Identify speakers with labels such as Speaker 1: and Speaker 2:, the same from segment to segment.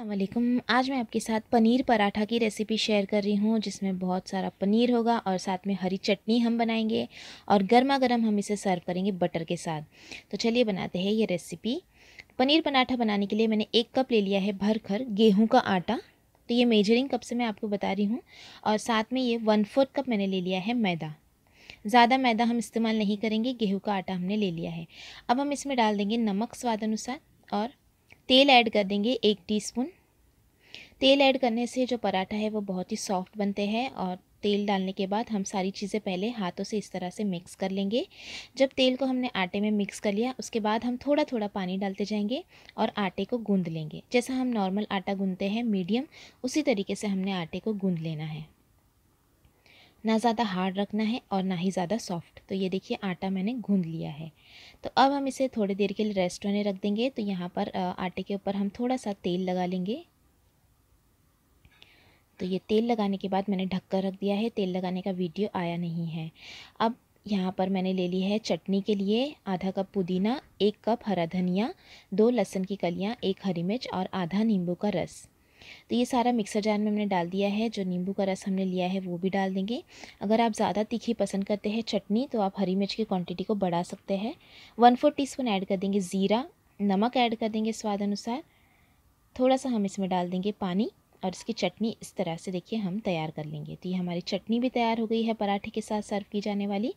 Speaker 1: अल्लाम आज मैं आपके साथ पनीर पराठा की रेसिपी शेयर कर रही हूँ जिसमें बहुत सारा पनीर होगा और साथ में हरी चटनी हम बनाएंगे और गर्मा गर्म हम इसे सर्व करेंगे बटर के साथ तो चलिए बनाते हैं ये रेसिपी पनीर पराठा बनाने के लिए मैंने एक कप ले लिया है भर खर गेहूँ का आटा तो ये मेजरिंग कप से मैं आपको बता रही हूँ और साथ में ये वन फोर्थ कप मैंने ले लिया है मैदा ज़्यादा मैदा हम इस्तेमाल नहीं करेंगे गेहूँ का आटा हमने ले लिया है अब हम इसमें डाल देंगे नमक स्वाद अनुसार और तेल ऐड कर देंगे एक टीस्पून तेल ऐड करने से जो पराठा है वो बहुत ही सॉफ्ट बनते हैं और तेल डालने के बाद हम सारी चीज़ें पहले हाथों से इस तरह से मिक्स कर लेंगे जब तेल को हमने आटे में मिक्स कर लिया उसके बाद हम थोड़ा थोड़ा पानी डालते जाएंगे और आटे को गूंद लेंगे जैसा हम नॉर्मल आटा गूंदते हैं मीडियम उसी तरीके से हमने आटे को गूंद लेना है ना ज़्यादा हार्ड रखना है और ना ही ज़्यादा सॉफ्ट तो ये देखिए आटा मैंने गूंध लिया है तो अब हम इसे थोड़ी देर के लिए रेस्ट होने रख देंगे तो यहाँ पर आटे के ऊपर हम थोड़ा सा तेल लगा लेंगे तो ये तेल लगाने के बाद मैंने ढककर रख दिया है तेल लगाने का वीडियो आया नहीं है अब यहाँ पर मैंने ले ली है चटनी के लिए आधा कप पुदीना एक कप हरा धनिया दो लहसुन की कलियाँ एक हरी मिर्च और आधा नींबू का रस तो ये सारा मिक्सर जार में हमने डाल दिया है जो नींबू का रस हमने लिया है वो भी डाल देंगे अगर आप ज़्यादा तीखी पसंद करते हैं चटनी तो आप हरी मिर्च की क्वांटिटी को बढ़ा सकते हैं one four teaspoon add कर देंगे ज़ीरा नमक ऐड कर देंगे स्वाद अनुसार थोड़ा सा हम इसमें डाल देंगे पानी और इसकी चटनी इस तरह से देखिए हम तैयार कर लेंगे तो ये हमारी चटनी भी तैयार हो गई है पराठे के साथ सर्व की जाने वाली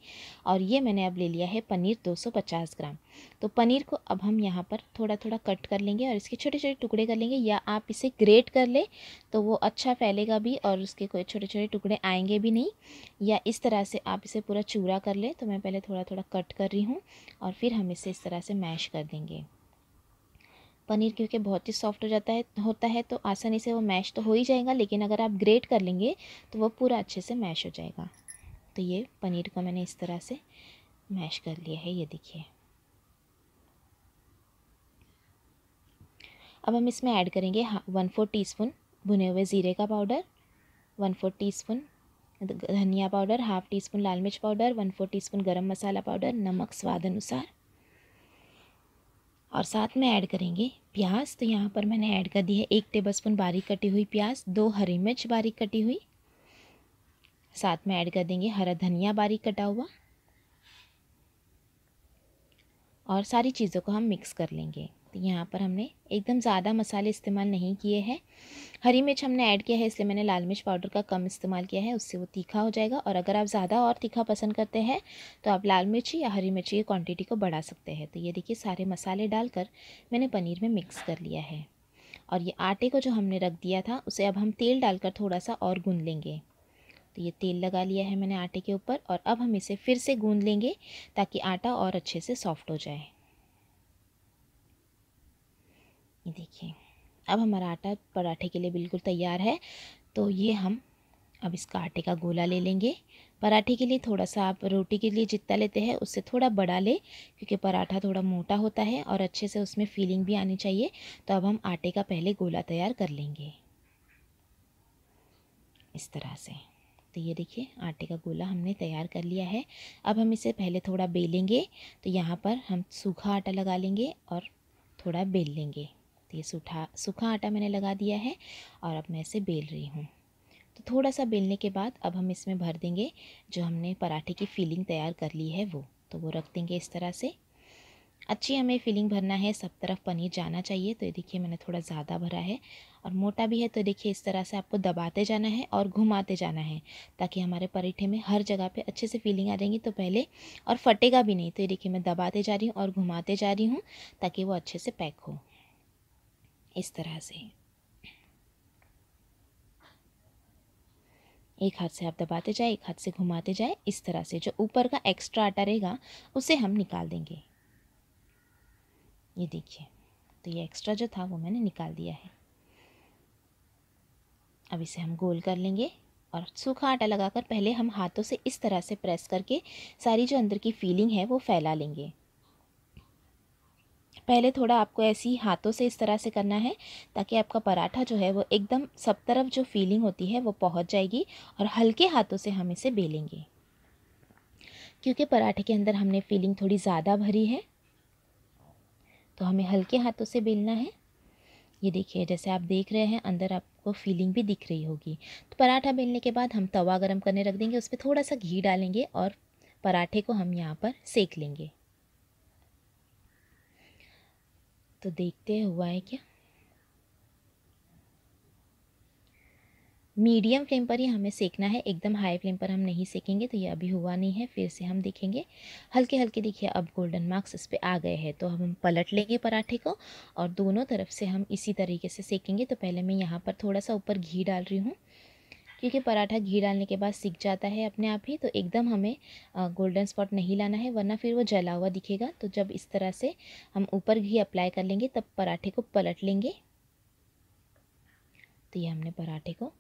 Speaker 1: और ये मैंने अब ले लिया है पनीर 250 ग्राम तो पनीर को अब हम यहाँ पर थोड़ा थोड़ा कट कर लेंगे और इसके छोटे छोटे टुकड़े कर लेंगे या आप इसे ग्रेट कर ले तो वो अच्छा फैलेगा भी और उसके कोई छोटे छोटे टुकड़े आएंगे भी नहीं या इस तरह से आप इसे पूरा चूरा कर ले तो मैं पहले थोड़ा थोड़ा कट कर रही हूँ और फिर हम इसे इस तरह से मैश कर देंगे पनीर क्योंकि बहुत ही सॉफ्ट हो जाता है होता है तो आसानी से वो मैश तो हो ही जाएगा लेकिन अगर आप ग्रेट कर लेंगे तो वो पूरा अच्छे से मैश हो जाएगा तो ये पनीर को मैंने इस तरह से मैश कर लिया है ये देखिए अब हम इसमें ऐड करेंगे वन फोर टीस्पून भुने हुए ज़ीरे का पाउडर वन फोर टीस्पून धनिया पाउडर हाफ़ टी स्पून लाल मिर्च powder one four teaspoon गर्म मसाला पाउडर नमक स्वाद अनुसार और साथ में ऐड करेंगे प्याज तो यहाँ पर मैंने ऐड कर दी है एक टेबलस्पून बारीक कटी हुई प्याज दो हरी मिर्च बारीक कटी हुई साथ में ऐड कर देंगे हरा धनिया बारीक कटा हुआ और सारी चीज़ों को हम मिक्स कर लेंगे तो यहाँ पर हमने एकदम ज़्यादा मसाले इस्तेमाल नहीं किए हैं हरी मिर्च हमने ऐड किया है इसलिए मैंने लाल मिर्च पाउडर का कम इस्तेमाल किया है उससे वो तीखा हो जाएगा और अगर आप ज़्यादा और तीखा पसंद करते हैं तो आप लाल मिर्ची या हरी मिर्ची की क्वान्टिटी को बढ़ा सकते हैं तो ये देखिए सारे मसाले डालकर मैंने पनीर में मिक्स कर लिया है और ये आटे को जो हमने रख दिया था उसे अब हम तेल डालकर थोड़ा सा और गूँध लेंगे तो ये तेल लगा लिया है मैंने आटे के ऊपर और अब हम इसे फिर से गूँ लेंगे ताकि आटा और अच्छे से सॉफ्ट हो जाए ये देखिए अब हमारा आटा पराठे के लिए बिल्कुल तैयार है तो ये हम अब इसका आटे का गोला ले लेंगे पराठे के लिए थोड़ा सा आप रोटी के लिए जितना लेते हैं उससे थोड़ा बड़ा ले क्योंकि पराठा थोड़ा मोटा होता है और अच्छे से उसमें फीलिंग भी आनी चाहिए तो अब हम आटे का पहले गोला तैयार कर लेंगे इस तरह से तो ये देखिए आटे का गोला हमने तैयार कर लिया है अब हम इसे पहले थोड़ा बेलेंगे तो यहाँ पर हम सूखा आटा लगा लेंगे और थोड़ा बेल लेंगे तो ये सूखा सूखा आटा मैंने लगा दिया है और अब मैं इसे बेल रही हूँ तो थोड़ा सा बेलने के बाद अब हम इसमें भर देंगे जो हमने पराठे की फीलिंग तैयार कर ली है वो तो वो रख देंगे इस तरह से अच्छी हमें फीलिंग भरना है सब तरफ पनीर जाना चाहिए तो ये देखिए मैंने थोड़ा ज़्यादा भरा है और मोटा भी है तो देखिए इस तरह से आपको दबाते जाना है और घुमाते जाना है ताकि हमारे पराठे में हर जगह पे अच्छे से फीलिंग आ जाएंगी तो पहले और फटेगा भी नहीं तो ये देखिए मैं दबाते जा रही हूँ और घुमाते जा रही हूँ ताकि वो अच्छे से पैक हो इस तरह से एक हाथ से आप दबाते जाए एक हाथ से घुमाते जाए इस तरह से जो ऊपर का एक्स्ट्रा आटा रहेगा उसे हम निकाल देंगे ये देखिए तो ये एक्स्ट्रा जो था वो मैंने निकाल दिया है अब इसे हम गोल कर लेंगे और सूखा आटा लगाकर पहले हम हाथों से इस तरह से प्रेस करके सारी जो अंदर की फीलिंग है वो फैला लेंगे पहले थोड़ा आपको ऐसे ही हाथों से इस तरह से करना है ताकि आपका पराठा जो है वो एकदम सब तरफ जो फीलिंग होती है वो पहुंच जाएगी और हल्के हाथों से हम इसे बेलेंगे क्योंकि पराठे के अंदर हमने फीलिंग थोड़ी ज़्यादा भरी है तो हमें हल्के हाथों से बेलना है ये देखिए जैसे आप देख रहे हैं अंदर आपको फीलिंग भी दिख रही होगी तो पराठा बेलने के बाद हम तवा गर्म करने रख देंगे उस पर थोड़ा सा घी डालेंगे और पराठे को हम यहाँ पर सेक लेंगे तो देखते हैं हुआ है क्या मीडियम फ्लेम पर ही हमें सेकना है एकदम हाई फ्लेम पर हम नहीं सेकेंगे तो ये अभी हुआ नहीं है फिर से हम देखेंगे हल्के हल्के देखिए अब गोल्डन मार्क्स इस पर आ गए हैं तो हम पलट लेंगे पराठे को और दोनों तरफ से हम इसी तरीके से सेकेंगे तो पहले मैं यहाँ पर थोड़ा सा ऊपर घी डाल रही हूँ क्योंकि पराठा घी डालने के बाद सीख जाता है अपने आप ही तो एकदम हमें गोल्डन स्पॉट नहीं लाना है वरना फिर वो जला हुआ दिखेगा तो जब इस तरह से हम ऊपर घी अप्लाई कर लेंगे तब पराठे को पलट लेंगे तो ये हमने पराठे को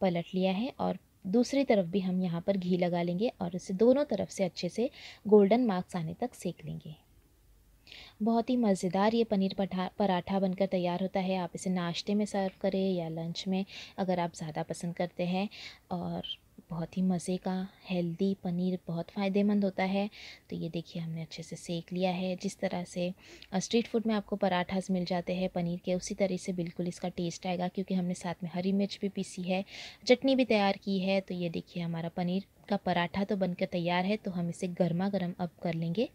Speaker 1: पलट लिया है और दूसरी तरफ भी हम यहाँ पर घी लगा लेंगे और इसे दोनों तरफ से अच्छे से गोल्डन मार्क्स आने तक सेक लेंगे बहुत ही मज़ेदार ये पनीर पठा पराठा बनकर तैयार होता है आप इसे नाश्ते में सर्व करें या लंच में अगर आप ज़्यादा पसंद करते हैं और बहुत ही मज़े का हेल्दी पनीर बहुत फ़ायदेमंद होता है तो ये देखिए हमने अच्छे से सेक लिया है जिस तरह से स्ट्रीट फूड में आपको पराठास मिल जाते हैं पनीर के उसी तरह से बिल्कुल इसका टेस्ट आएगा क्योंकि हमने साथ में हरी मिर्च भी पीसी है चटनी भी तैयार की है तो ये देखिए हमारा पनीर का पराठा तो बनकर तैयार है तो हम इसे गर्मा गर्म अब कर लेंगे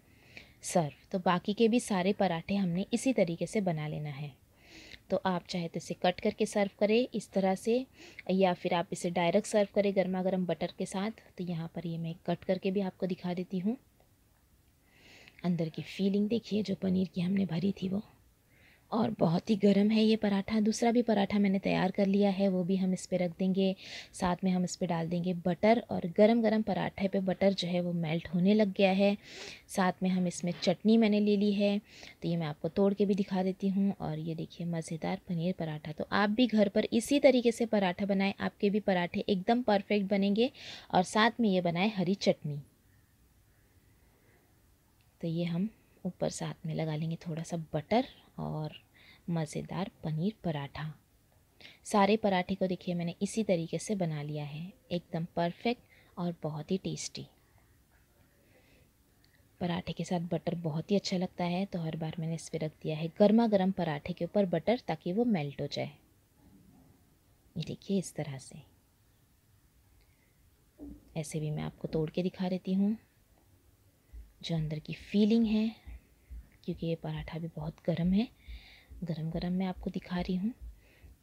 Speaker 1: सर्व तो बाकी के भी सारे पराठे हमने इसी तरीके से बना लेना है तो आप चाहे तो इसे कट करके सर्व करें इस तरह से या फिर आप इसे डायरेक्ट सर्व करें गर्मा गर्म बटर के साथ तो यहाँ पर ये मैं कट करके भी आपको दिखा देती हूँ अंदर की फीलिंग देखिए जो पनीर की हमने भरी थी वो और बहुत ही गर्म है ये पराठा दूसरा भी पराठा मैंने तैयार कर लिया है वो भी हम इस पर रख देंगे साथ में हम इस पर डाल देंगे बटर और गरम गरम पराठे पे बटर जो है वो मेल्ट होने लग गया है साथ में हम इसमें चटनी मैंने ले ली है तो ये मैं आपको तोड़ के भी दिखा देती हूँ और ये देखिए मज़ेदार पनीर पराठा तो आप भी घर पर इसी तरीके से पराठा बनाएं आपके भी पराठे एकदम परफेक्ट बनेंगे और साथ में ये बनाएं हरी चटनी तो ये हम ऊपर साथ में लगा लेंगे थोड़ा सा बटर और मज़ेदार पनीर पराठा सारे पराठे को देखिए मैंने इसी तरीके से बना लिया है एकदम परफेक्ट और बहुत ही टेस्टी पराठे के साथ बटर बहुत ही अच्छा लगता है तो हर बार मैंने इस पर रख दिया है गर्मा गर्म पराठे के ऊपर बटर ताकि वो मेल्ट हो जाए ये देखिए इस तरह से ऐसे भी मैं आपको तोड़ के दिखा देती हूँ जो अंदर की फीलिंग है क्योंकि ये पराठा भी बहुत गर्म है गरम गरम मैं आपको दिखा रही हूँ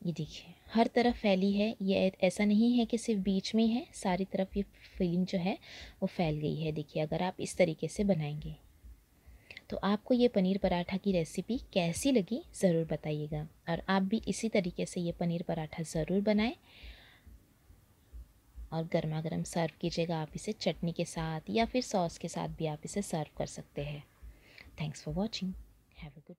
Speaker 1: ये देखिए हर तरफ फैली है ये ऐसा नहीं है कि सिर्फ बीच में है सारी तरफ ये फिलिंग जो है वो फैल गई है देखिए अगर आप इस तरीके से बनाएंगे तो आपको ये पनीर पराठा की रेसिपी कैसी लगी ज़रूर बताइएगा और आप भी इसी तरीके से ये पनीर पराठा ज़रूर बनाएं और गर्मा गर्म सर्व कीजिएगा आप इसे चटनी के साथ या फिर सॉस के साथ भी आप इसे सर्व कर सकते हैं Thanks for watching. Have a good